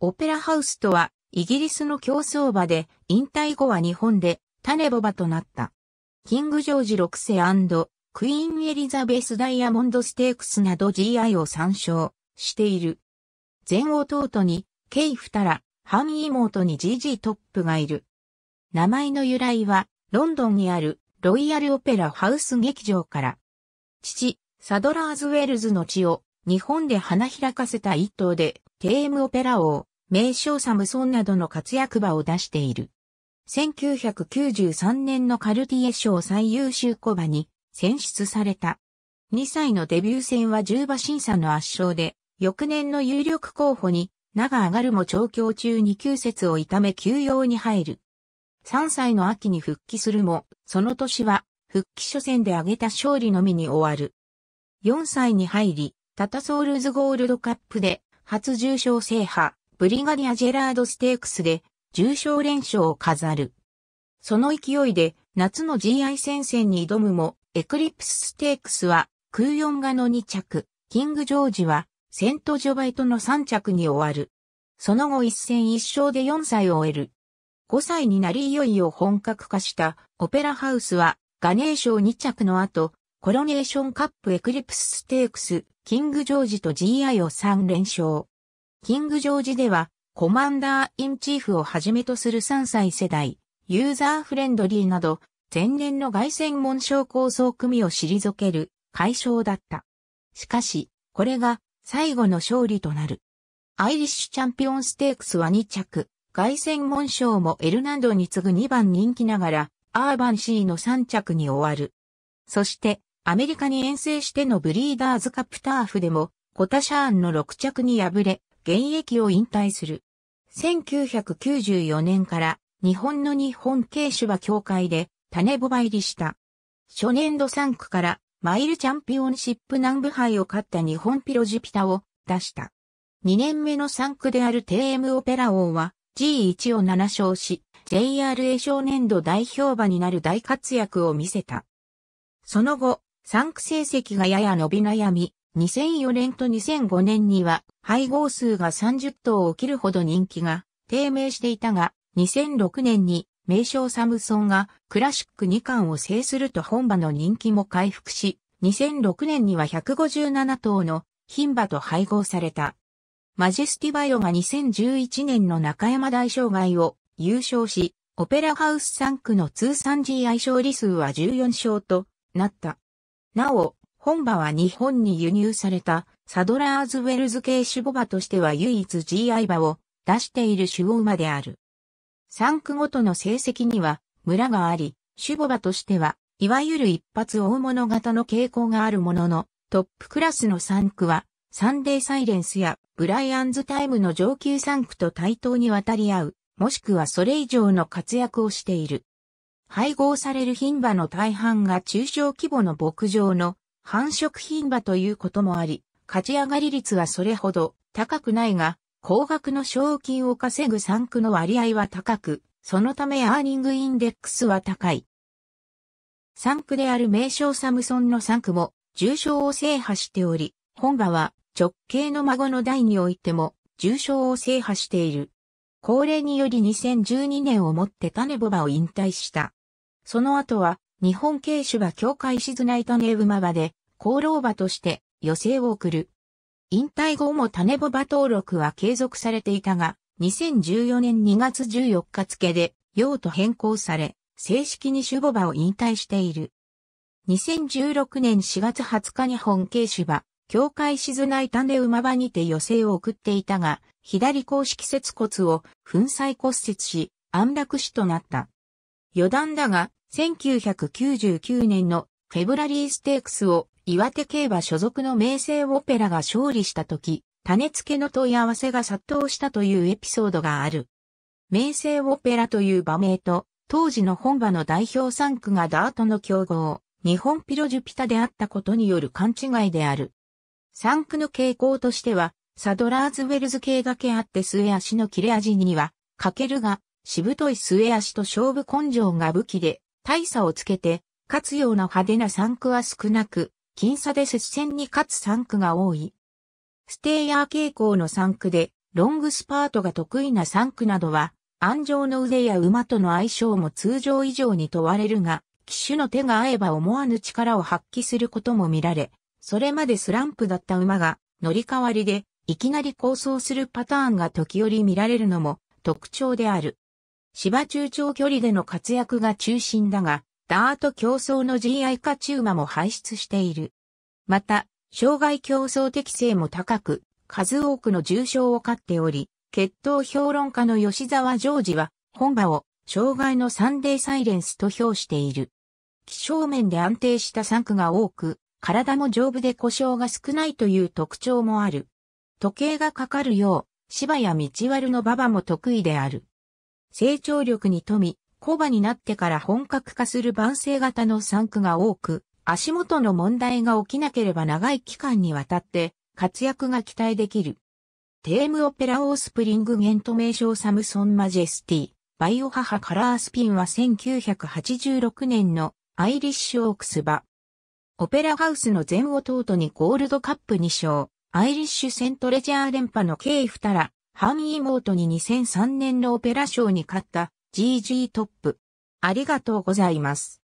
オペラハウスとは、イギリスの競争場で、引退後は日本で、種ボバとなった。キング・ジョージ6世クイーン・エリザベス・ダイヤモンド・ステークスなど GI を参照している。前弟に、ケイ・フタラ、ハ半妹に GG トップがいる。名前の由来は、ロンドンにあるロイヤル・オペラ・ハウス劇場から。父、サドラーズ・ウェルズの地を日本で花開かせた一頭で、テーム・オペラ王、名称サムソンなどの活躍場を出している。1993年のカルティエ賞最優秀小馬に選出された。2歳のデビュー戦は10馬審査の圧勝で、翌年の有力候補に、長上がるも調教中に急節を痛め休養に入る。3歳の秋に復帰するも、その年は、復帰初戦で挙げた勝利のみに終わる。4歳に入り、タタソールズゴールドカップで、初重賞制覇。ブリガディア・ジェラード・ステークスで重賞連勝を飾る。その勢いで夏の GI 戦線に挑むも、エクリプス・ステークスは空ンがの2着、キング・ジョージはセント・ジョバイトの3着に終わる。その後一戦一勝で4歳を終える。5歳になりいよいよ本格化したオペラハウスはガネーショー2着の後、コロネーションカップエクリプスステークス、キングジョージと GI を3連勝。キングジョージでは、コマンダーインチーフをはじめとする3歳世代、ユーザーフレンドリーなど、前年の外線門章構想組を退ける解消だった。しかし、これが最後の勝利となる。アイリッシュチャンピオンステークスは2着、外線門賞もエルナンドに次ぐ2番人気ながら、アーバンシーの3着に終わる。そして、アメリカに遠征してのブリーダーズカプターフでも、コタシャーンの6着に敗れ、現役を引退する。1994年から日本の日本軽は協会で種ボバ入りした。初年度3区からマイルチャンピオンシップ南部杯を勝った日本ピロジピタを出した。2年目の3区である TM オペラ王は G1 を7勝し、JRA 少年度代表馬になる大活躍を見せた。その後、3区成績がやや伸び悩み、2004年と2005年には配合数が30頭を切るほど人気が低迷していたが、2006年に名称サムソンがクラシック2巻を制すると本場の人気も回復し、2006年には157頭の牝馬と配合された。マジェスティバイオが2011年の中山大障害を優勝し、オペラハウス3区の通算 GI 勝利数は14勝となった。なお、本馬は日本に輸入されたサドラーズウェルズ系種母馬としては唯一 GI 馬を出している種王馬である。産区ごとの成績には村があり、種母馬としては、いわゆる一発大物型の傾向があるものの、トップクラスの産区は、サンデーサイレンスやブライアンズタイムの上級産区と対等に渡り合う、もしくはそれ以上の活躍をしている。配合される品馬の大半が中小規模の牧場の繁殖牝馬ということもあり、勝ち上がり率はそれほど高くないが、高額の賞金を稼ぐ産区の割合は高く、そのためアーニングインデックスは高い。産区である名称サムソンの産区も重賞を制覇しており、本場は直系の孫の代においても重賞を制覇している。高齢により2012年をもって種ボ馬を引退した。その後は日本軽種馬協会静内種馬場で功労馬として余生を送る。引退後も種ボ馬登録は継続されていたが、2014年2月14日付で用途変更され、正式に種母馬を引退している。2016年4月20日に本系種馬、境界静内種馬場にて余生を送っていたが、左公式節骨を粉砕骨折し、安楽死となった。余談だが、1999年のフェブラリーステークスを岩手競馬所属の名声オペラが勝利した時、種付けの問い合わせが殺到したというエピソードがある。名声オペラという馬名と、当時の本場の代表3区がダートの競合、日本ピロジュピタであったことによる勘違いである。3区の傾向としては、サドラーズウェルズ系がけあって末足の切れ味には、欠けるが、しぶとい末足と勝負根性が武器で、大差をつけて、勝つような派手な3区は少なく、僅差で接戦に勝つ3区が多い。ステイヤー傾向の3区で、ロングスパートが得意な3区などは、安城の腕や馬との相性も通常以上に問われるが、騎手の手が合えば思わぬ力を発揮することも見られ、それまでスランプだった馬が乗り換わりでいきなり構想するパターンが時折見られるのも特徴である。芝中長距離での活躍が中心だが、ダート競争の GI 化中馬も排出している。また、障害競争適性も高く、数多くの重傷を勝っており、血統評論家の吉沢ジョージは、本馬を、障害のサンデーサイレンスと評している。気象面で安定した産区が多く、体も丈夫で故障が少ないという特徴もある。時計がかかるよう、芝や道割るの馬場も得意である。成長力に富み、小馬になってから本格化する晩成型の産区が多く、足元の問題が起きなければ長い期間にわたって活躍が期待できる。テームオペラオースプリングゲント名称サムソンマジェスティ、バイオ母カラースピンは1986年のアイリッシュオークス場。オペラハウスの全弟にゴールドカップ2勝、アイリッシュセントレジャー連覇のケイフタラ、ートに2003年のオペラ賞に勝った GG トップ。ありがとうございます。